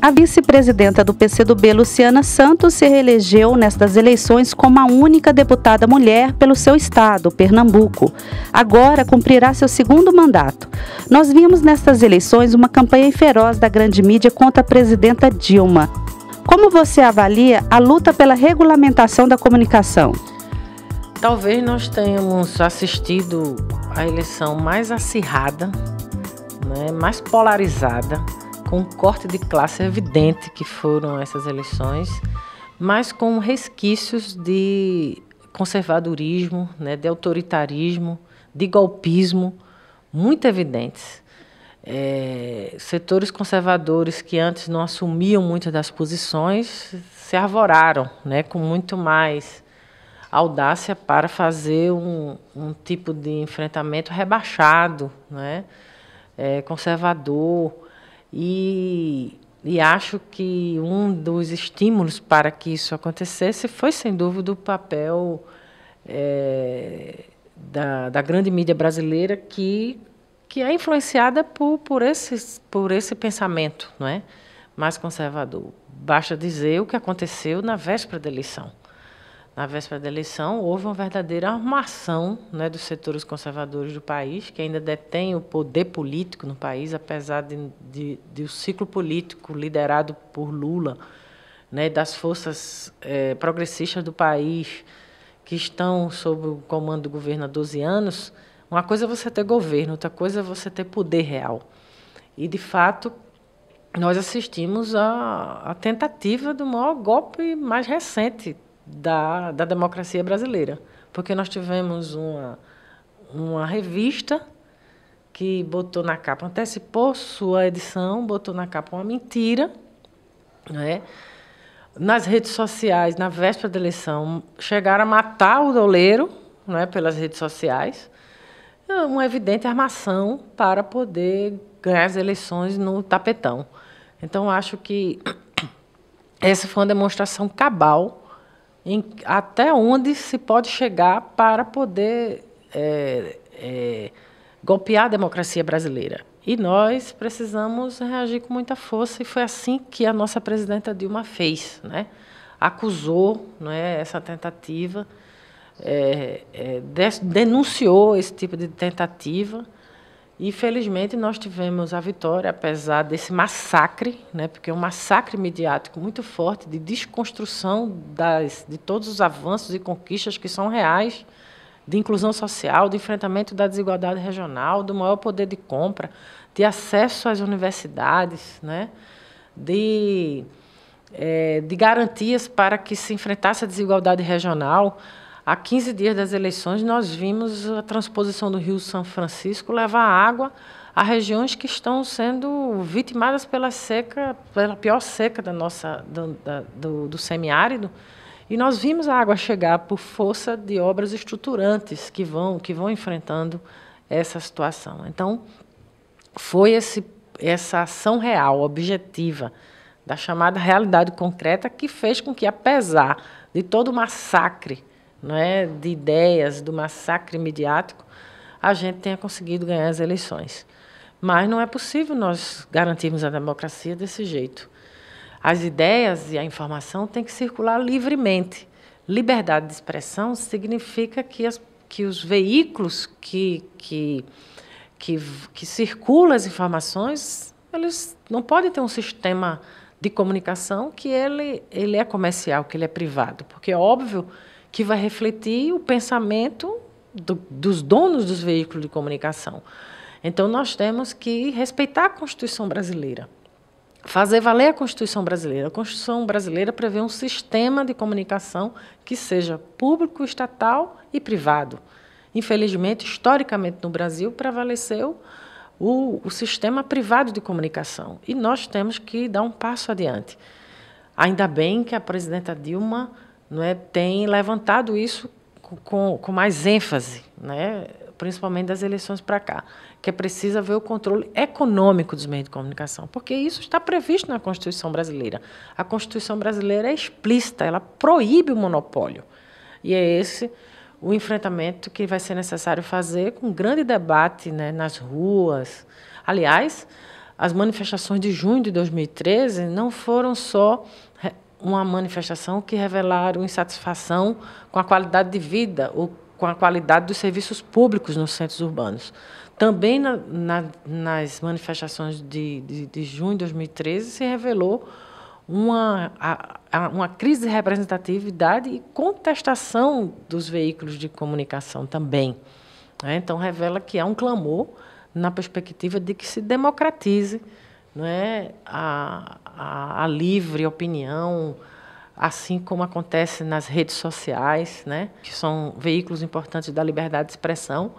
A vice-presidenta do PCdoB, Luciana Santos, se reelegeu nestas eleições como a única deputada mulher pelo seu estado, Pernambuco. Agora cumprirá seu segundo mandato. Nós vimos nestas eleições uma campanha feroz da grande mídia contra a presidenta Dilma. Como você avalia a luta pela regulamentação da comunicação? Talvez nós tenhamos assistido à eleição mais acirrada, né, mais polarizada com um corte de classe evidente que foram essas eleições, mas com resquícios de conservadorismo, né, de autoritarismo, de golpismo muito evidentes. É, setores conservadores que antes não assumiam muitas das posições se arvoraram né, com muito mais audácia para fazer um, um tipo de enfrentamento rebaixado, né, é, conservador, e, e acho que um dos estímulos para que isso acontecesse foi, sem dúvida, o papel é, da, da grande mídia brasileira que, que é influenciada por, por, esses, por esse pensamento não é? mais conservador. Basta dizer o que aconteceu na véspera da eleição na véspera da eleição, houve uma verdadeira armação né, dos setores conservadores do país, que ainda detêm o poder político no país, apesar de, de, de o ciclo político liderado por Lula, né, das forças eh, progressistas do país, que estão sob o comando do governo há 12 anos, uma coisa é você ter governo, outra coisa é você ter poder real. E, de fato, nós assistimos à tentativa do maior golpe mais recente da, da democracia brasileira. Porque nós tivemos uma, uma revista que botou na capa, antecipou sua edição, botou na capa uma mentira, né? Nas redes sociais, na véspera da eleição, chegaram a matar o doleiro, né, pelas redes sociais, é uma evidente armação para poder ganhar as eleições no tapetão. Então, acho que essa foi uma demonstração cabal em, até onde se pode chegar para poder é, é, golpear a democracia brasileira. E nós precisamos reagir com muita força, e foi assim que a nossa presidenta Dilma fez. Né? Acusou né, essa tentativa, é, é denunciou esse tipo de tentativa e felizmente nós tivemos a vitória, apesar desse massacre, né, porque é um massacre midiático muito forte de desconstrução das, de todos os avanços e conquistas que são reais de inclusão social, de enfrentamento da desigualdade regional, do maior poder de compra, de acesso às universidades, né, de, é, de garantias para que se enfrentasse a desigualdade regional. Há 15 dias das eleições, nós vimos a transposição do Rio São Francisco levar água a regiões que estão sendo vitimadas pela seca, pela pior seca da nossa, do, da, do, do semiárido. E nós vimos a água chegar por força de obras estruturantes que vão, que vão enfrentando essa situação. Então, foi esse, essa ação real, objetiva, da chamada realidade concreta, que fez com que, apesar de todo o massacre é, de ideias do massacre midiático, a gente tenha conseguido ganhar as eleições. Mas não é possível nós garantirmos a democracia desse jeito. As ideias e a informação têm que circular livremente. Liberdade de expressão significa que, as, que os veículos que, que, que, que circulam as informações, eles não podem ter um sistema de comunicação que ele, ele é comercial, que ele é privado. Porque é óbvio que vai refletir o pensamento do, dos donos dos veículos de comunicação. Então, nós temos que respeitar a Constituição brasileira, fazer valer a Constituição brasileira. A Constituição brasileira prevê um sistema de comunicação que seja público, estatal e privado. Infelizmente, historicamente no Brasil, prevaleceu o, o sistema privado de comunicação e nós temos que dar um passo adiante. Ainda bem que a presidenta Dilma não é, tem levantado isso com, com mais ênfase, né, principalmente das eleições para cá, que é preciso ver o controle econômico dos meios de comunicação, porque isso está previsto na Constituição brasileira. A Constituição brasileira é explícita, ela proíbe o monopólio. E é esse o enfrentamento que vai ser necessário fazer com grande debate né, nas ruas. Aliás, as manifestações de junho de 2013 não foram só uma manifestação que revelaram insatisfação com a qualidade de vida ou com a qualidade dos serviços públicos nos centros urbanos. Também na, na, nas manifestações de, de, de, junho de 2013 se revelou uma, a, a, uma crise de representatividade e contestação dos veículos de comunicação também. Né? Então, revela que há um clamor na perspectiva de que se democratize né, a, a, a livre opinião, assim como acontece nas redes sociais, né, que são veículos importantes da liberdade de expressão.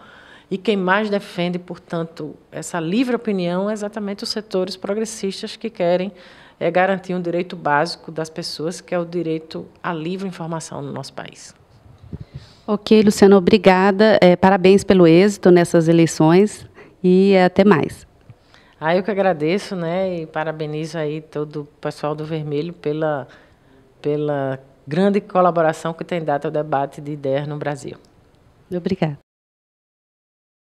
E quem mais defende, portanto, essa livre opinião é exatamente os setores progressistas que querem é, garantir um direito básico das pessoas, que é o direito à livre informação no nosso país. Ok, Luciana, obrigada. É, parabéns pelo êxito nessas eleições e até mais. Ah, eu que agradeço, né? E parabenizo aí todo o pessoal do Vermelho pela, pela grande colaboração que tem dado ao debate de ideias no Brasil. Obrigada.